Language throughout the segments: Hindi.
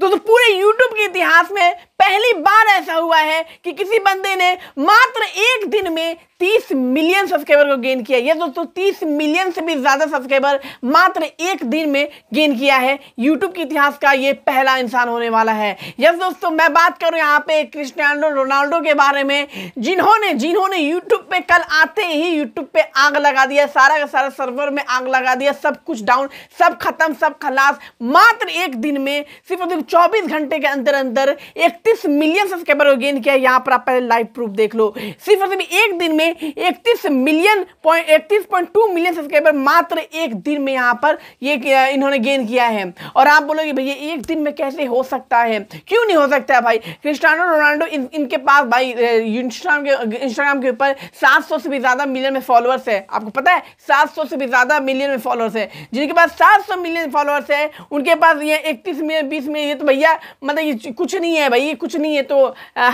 Dur dur पूरे यूट्यूब के इतिहास में पहली बार ऐसा हुआ है कि किसी बंदे ने मात्र एक दिन में 30 मिलियन सब्सक्राइबर को गेन किया ये दोस्तों 30 मिलियन से भी ज़्यादा सब्सक्राइबर मात्र एक दिन में गेन किया है YouTube के इतिहास का ये पहला इंसान होने वाला है यस दोस्तों मैं बात करूं यहाँ पे क्रिस्टियानो रोनाल्डो के बारे में जिन्होंने जिन्होंने यूट्यूब पे कल आते ही यूट्यूब पे आग लगा दिया सारा का सारा सर्वर में आग लगा दिया सब कुछ डाउन सब खत्म सब खलास मात्र एक दिन में सिर्फ सिर्फ चौबीस 24 घंटे के अंदर अंदर 31 मिलियन सब्सक्राइबर को गेन किया यहाँ पर आप पहले लाइव प्रूफ देख लो सिर्फ और सिर्फ एक दिन में 31 मिलियन पॉइंट इकतीस पॉइंट टू मिलियन सब्सक्राइबर मात्र एक दिन में यहाँ पर ये इन्होंने गेन किया है और आप बोलोगे भैया एक दिन में कैसे हो सकता है क्यों नहीं हो सकता है भाई क्रिस्टानो रोनाल्डो इन, इनके पास भाई इंस्टाग्राम के इंस्टाग्राम के ऊपर सात से भी ज़्यादा मिलियन में फॉलोअर्स है आपको पता है सात से भी ज़्यादा मिलियन में फॉलोअर्स है जिनके पास सात मिलियन फॉलोअर्स है उनके पास ये इकतीस मिलियन बीस मिलियन ये तो भैया क्या मतलब ये कुछ नहीं है भाई ये कुछ नहीं है तो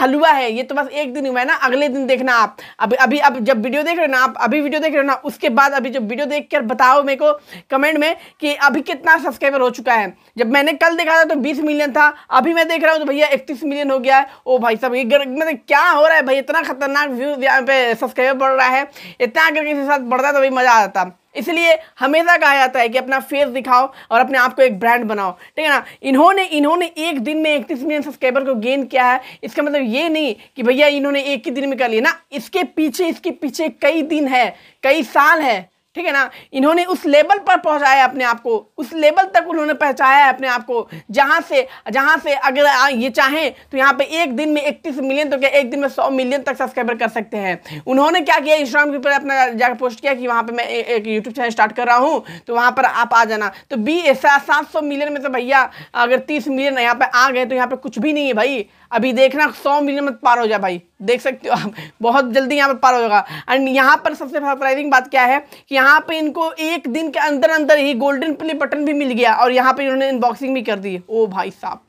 हलवा है ये तो बस एक दिन हुआ है ना अगले दिन देखना आप अभी अभी अब जब वीडियो देख रहे हो ना आप अभी वीडियो देख रहे हो ना उसके बाद अभी जब वीडियो देख कर बताओ मेरे को कमेंट में कि अभी कितना सब्सक्राइबर हो चुका है जब मैंने कल देखा था तो बीस मिलियन था अभी मैं देख रहा हूँ तो भैया इकतीस मिलियन हो गया है ओ भाई साहब ये मतलब क्या हो रहा है भाई इतना खतरनाक व्यू यहाँ पे सब्सक्राइबर बढ़ रहा है इतना अगर किसी के साथ बढ़ता तो भाई मज़ा आ जाता इसलिए हमेशा कहा जाता है कि अपना फेस दिखाओ और अपने आप को एक ब्रांड बनाओ ठीक है ना इन्होंने इन्होंने एक दिन में इकतीस मिलियन सब्सक्राइबर को गेन किया है इसका मतलब ये नहीं कि भैया इन्होंने एक ही दिन में कर लिया ना इसके पीछे इसके पीछे कई दिन है कई साल है ठीक है ना इन्होंने उस लेवल पर पहुंचाया अपने आप को उस लेवल तक उन्होंने पहुंचाया है अपने आप को जहाँ से जहाँ से अगर ये चाहें तो यहाँ पे एक दिन में इकतीस मिलियन तो क्या एक दिन में सौ मिलियन तक सब्सक्राइबर कर सकते हैं उन्होंने क्या किया इंस्टाग्राम के ऊपर अपना जाकर पोस्ट किया कि वहाँ पर मैं एक यूट्यूब चैनल स्टार्ट कर रहा हूँ तो वहाँ पर आप आ जाना तो बी सात सौ मिलियन में तो भैया अगर तीस मिलियन यहाँ पर आ गए तो यहाँ पर कुछ भी नहीं है भाई अभी देखना सौ मिलियन मत पार हो जाए भाई देख सकते हो आप बहुत जल्दी यहाँ पर पार हो जाएगा एंड यहाँ पर सबसे सरप्राइजिंग बात क्या है कि यहाँ पे इनको एक दिन के अंदर अंदर ही गोल्डन प्ले बटन भी मिल गया और यहाँ पे इन्होंने अनबॉक्सिंग भी कर दी ओ भाई साहब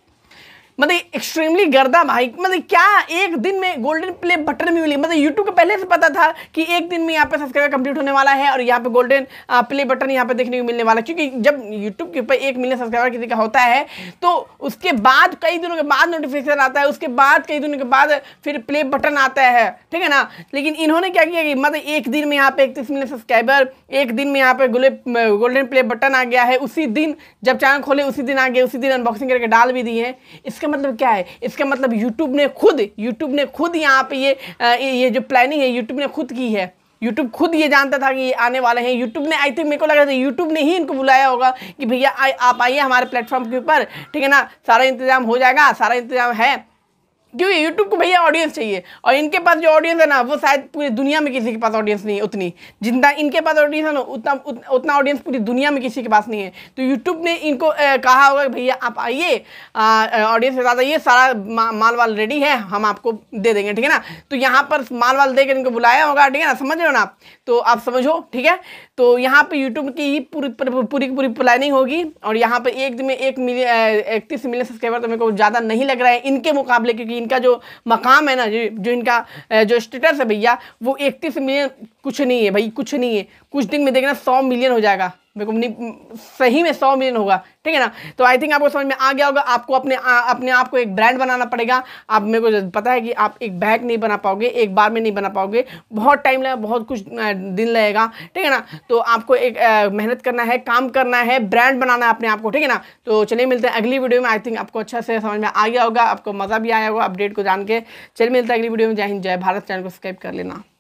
मतलब एक्सट्रीमली गर्दा भाई मतलब क्या एक दिन में गोल्डन प्ले बटन भी मिली मतलब यूट्यूब को पहले से पता था कि एक दिन में यहाँ पे सब्सक्राइबर कंप्लीट होने वाला है और यहाँ पे गोल्डन प्ले बटन यहाँ पे देखने को मिलने वाला क्योंकि जब यूट्यूब के ऊपर एक मिलियन सब्सक्राइबर किसी का होता है तो उसके बाद कई दिनों के बाद नोटिफिकेशन आता है उसके बाद कई दिनों के बाद फिर प्ले बटन आता है ठीक है ना लेकिन इन्होंने क्या किया कि मतलब एक दिन में यहाँ पे इकतीस मिलियन सब्सक्राइबर एक दिन में यहाँ पे गोल्डन प्ले बटन आ गया है उसी दिन जब चैनल खोले उसी दिन आ गए उसी दिन अनबॉक्सिंग करके डाल भी दिए इसका इसका मतलब क्या है इसका मतलब यूट्यूब ने खुद यूट्यूब ने खुद यहाँ पे ये ये जो प्लानिंग है यूट्यूब ने खुद की है यूट्यूब खुद ये जानता था कि ये आने वाले हैं यूट्यूब ने आई थिंक मेरे को लग रहा था YouTube ने ही इनको बुलाया होगा कि भैया आप आइए हमारे प्लेटफॉर्म के ऊपर ठीक है ना सारा इंतजाम हो जाएगा सारा इंतजाम है क्योंकि यूट्यूब को भैया ऑडियंस चाहिए और इनके पास जो ऑडियंस है ना वो शायद पूरी दुनिया में किसी के पास ऑडियंस नहीं है उतनी जितना इनके पास ऑडियंस है ना उतना उतना ऑडियंस पूरी दुनिया में किसी के पास नहीं है तो यूट्यूब ने इनको ए, कहा होगा कि भैया आप आइए ऑडियंस के साथ आइए सारा मा, माल वाल रेडी है हम आपको दे देंगे ठीक है ना तो यहाँ पर माल वाल दे इनको बुलाया होगा ठीक है ना समझ रहे हो ना आप तो आप समझो ठीक है तो यहाँ पर यूट्यूब की पूरी पूरी पूरी प्लानिंग होगी और यहाँ पर एक दिन में एक मिलियन इकतीस मिलियन सब्सक्राइबर तो मेरे को ज़्यादा नहीं लग रहा है इनके मुकाबले क्योंकि इनका जो मकाम है ना जो इनका जो स्टेटस है भैया वो इकतीस मिलियन कुछ नहीं है भाई कुछ नहीं है कुछ दिन में देखना सौ मिलियन हो जाएगा मेरे को नहीं सही में सौ मिलियन होगा ठीक है ना तो आई थिंक आपको समझ में आ गया होगा आपको अपने आ, अपने आप को एक ब्रांड बनाना पड़ेगा आप मेरे को पता है कि आप एक बैग नहीं बना पाओगे एक बार में नहीं बना पाओगे बहुत टाइम लगेगा बहुत कुछ दिन लगेगा ठीक है ना तो आपको एक मेहनत करना है काम करना है ब्रांड बनाना है अपने आप को ठीक है ना तो चलिए मिलते हैं अगली वीडियो में आई थिंक आपको अच्छा से समझ में आ गया होगा आपको मज़ा भी आया होगा अपडेट को जान के चलिए मिलते हैं अगली वीडियो में जय हिंद जय भारत चैनल को सब्सक्राइब कर लेना